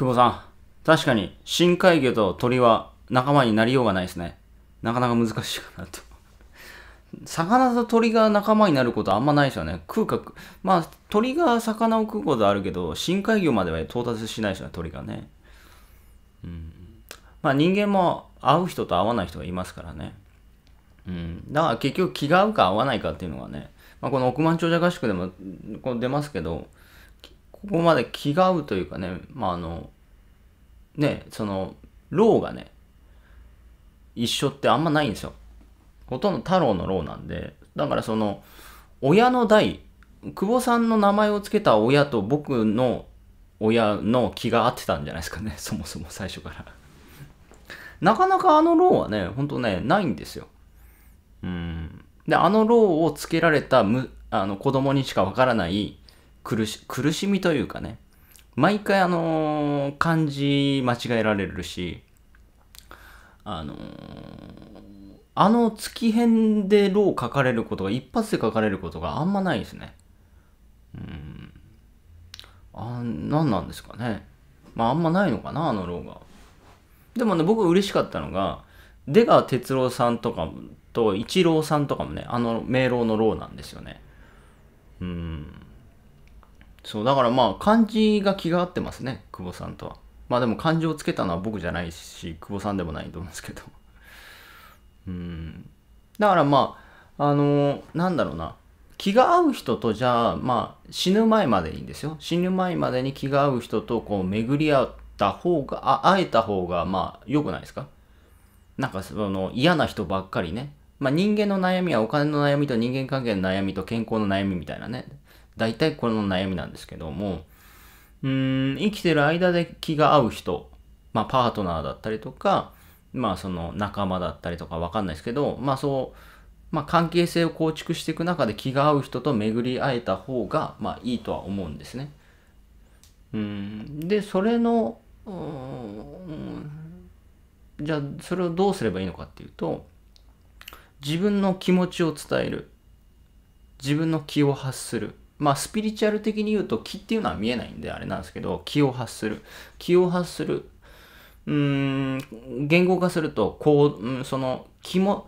久保さん、確かに深海魚と鳥は仲間になりようがないですね。なかなか難しいかなと。魚と鳥が仲間になることはあんまないですよね。空か、まあ鳥が魚を食うことはあるけど、深海魚までは到達しないですよね、鳥がね。うん。まあ人間も会う人と会わない人がいますからね。うん。だから結局気が合うか合わないかっていうのがね、まあこの億万長者合宿でもこ出ますけど、ここまで気が合うというかね、まあ、あの、ね、その、老がね、一緒ってあんまないんですよ。ほとんど太郎の老なんで、だからその、親の代、久保さんの名前を付けた親と僕の親の気が合ってたんじゃないですかね、そもそも最初からなかなかあの老はね、ほんとね、ないんですよ。うん。で、あの老を付けられたむあの子供にしかわからない苦し苦しみというかね毎回あのー、漢字間違えられるしあのー、あの月編で「ろ」書かれることが一発で書かれることがあんまないですねうんあ何なんですかねまああんまないのかなあの「ろ」がでもね僕嬉しかったのが出川哲朗さんとかと一郎さんとかもねあの名朗の「ろ」なんですよねうんそう、だからまあ、漢字が気が合ってますね、久保さんとは。まあでも漢字をつけたのは僕じゃないし、久保さんでもないと思うんですけど。うん。だからまあ、あのなんだろうな。気が合う人とじゃあ、まあ、死ぬ前までいいんですよ。死ぬ前までに気が合う人とこう巡り合った方が、あ会えた方が、まあ、良くないですかなんかその嫌な人ばっかりね。まあ人間の悩みはお金の悩みと人間関係の悩みと健康の悩みみたいなね。大体この悩みなんですけども、うん、生きてる間で気が合う人、まあパートナーだったりとか、まあその仲間だったりとかわかんないですけど、まあそう、まあ関係性を構築していく中で気が合う人と巡り合えた方が、まあいいとは思うんですね。うん、で、それの、じゃあそれをどうすればいいのかっていうと、自分の気持ちを伝える。自分の気を発する。まあ、スピリチュアル的に言うと気っていうのは見えないんであれなんですけど、気を発する。気を発する。うーん、言語化すると、こう、うん、その気も、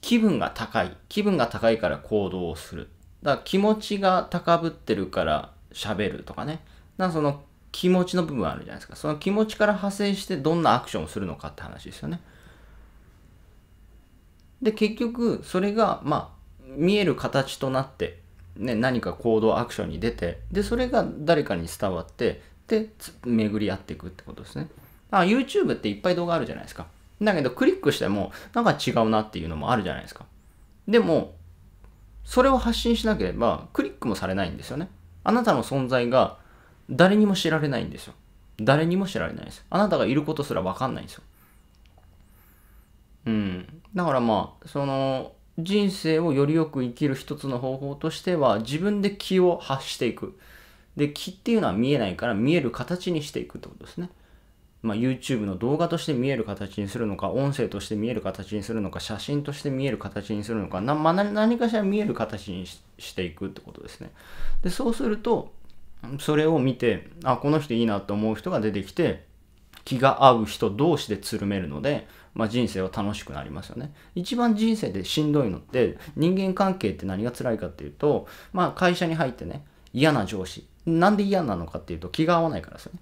気分が高い。気分が高いから行動をする。だから気持ちが高ぶってるから喋るとかね。なかその気持ちの部分あるじゃないですか。その気持ちから派生してどんなアクションをするのかって話ですよね。で、結局、それが、まあ、見える形となってね、何か行動アクションに出てでそれが誰かに伝わってで巡り合っていくってことですねあ YouTube っていっぱい動画あるじゃないですかだけどクリックしてもなんか違うなっていうのもあるじゃないですかでもそれを発信しなければクリックもされないんですよねあなたの存在が誰にも知られないんですよ誰にも知られないですあなたがいることすら分かんないんですようんだからまあその人生をよりよく生きる一つの方法としては自分で気を発していく。で、気っていうのは見えないから見える形にしていくってことですね。まあ、YouTube の動画として見える形にするのか、音声として見える形にするのか、写真として見える形にするのか、なまあ、何かしら見える形にしていくってことですね。で、そうすると、それを見て、あ、この人いいなと思う人が出てきて、気が合う人同士でつるめるので、まあ、人生は楽しくなりますよね。一番人生でしんどいのって人間関係って何が辛いかっていうと、まあ、会社に入ってね嫌な上司なんで嫌なのかっていうと気が合わないからですよね。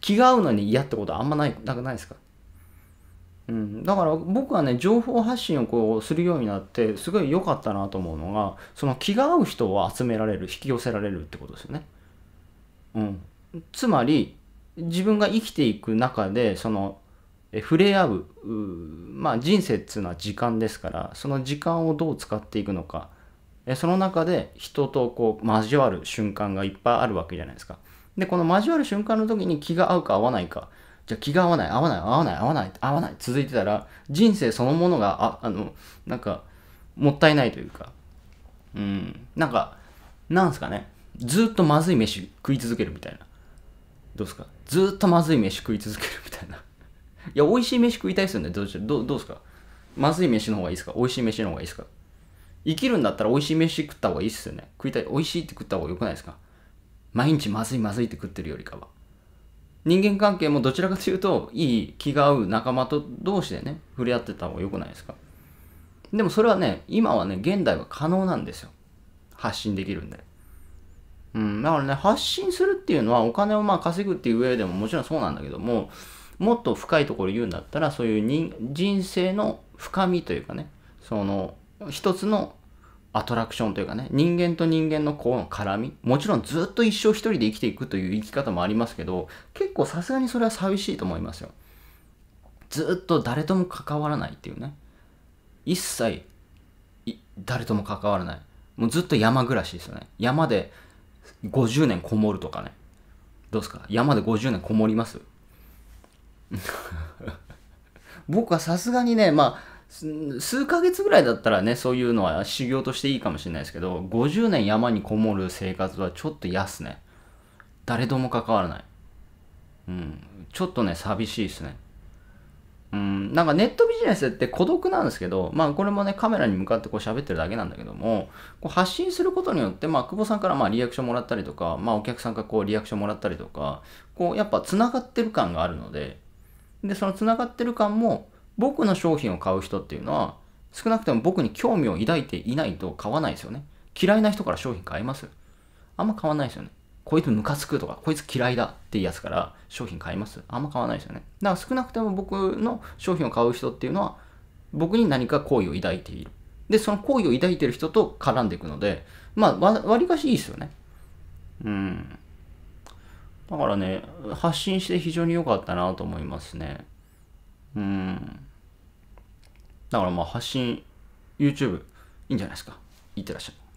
気が合うのに嫌ってことはあんまないなくないですかうん、だから僕はね情報発信をこうするようになってすごい良かったなと思うのがその気が合う人を集められる引き寄せられるってことですよね。うん、つまり自分が生きていく中でその触れ合うまあ、人生っていうのは時間ですからその時間をどう使っていくのかその中で人とこう交わる瞬間がいっぱいあるわけじゃないですかでこの交わる瞬間の時に気が合うか合わないかじゃあ気が合わない合わない合わない合わない合わない続いてたら人生そのものがああのなんかもったいないというかうんなんかなんすかねずっとまずい飯食い続けるみたいなどうですかずっとまずい飯食い続けるみたいないや、美味しい飯食いたいですよね。どうしどどうですかまずい飯の方がいいですか美味しい飯の方がいいですか生きるんだったら美味しい飯食った方がいいっすよね。食いたい、美味しいって食った方が良くないですか毎日まずいまずいって食ってるよりかは。人間関係もどちらかというと、いい気が合う仲間と同士でね、触れ合ってた方が良くないですかでもそれはね、今はね、現代は可能なんですよ。発信できるんで。うん、だからね、発信するっていうのはお金をまあ稼ぐっていう上でももちろんそうなんだけども、もっと深いところ言うんだったらそういう人人生の深みというかねその一つのアトラクションというかね人間と人間のこう絡みもちろんずっと一生一人で生きていくという生き方もありますけど結構さすがにそれは寂しいと思いますよずっと誰とも関わらないっていうね一切誰とも関わらないもうずっと山暮らしですよね山で50年こもるとかねどうですか山で50年こもります 僕はさすがにね、まあ、数ヶ月ぐらいだったらね、そういうのは修行としていいかもしれないですけど、50年山にこもる生活はちょっと嫌っすね。誰とも関わらない。うん。ちょっとね、寂しいっすね。うん、なんかネットビジネスって孤独なんですけど、まあこれもね、カメラに向かってこう喋ってるだけなんだけども、こう発信することによって、まあ久保さんからまあリアクションもらったりとか、まあお客さんからこうリアクションもらったりとか、こうやっぱ繋がってる感があるので、で、その繋がってる感も、僕の商品を買う人っていうのは、少なくとも僕に興味を抱いていないと買わないですよね。嫌いな人から商品買いますあんま買わないですよね。こいつムカつくとか、こいつ嫌いだっていうやつから商品買いますあんま買わないですよね。だから少なくとも僕の商品を買う人っていうのは、僕に何か好意を抱いている。で、その好意を抱いている人と絡んでいくので、まあ、割わりかしいいですよね。うん。だからね、発信して非常に良かったなと思いますね。うん。だからまあ発信、YouTube、いいんじゃないですか。いってらっしゃい。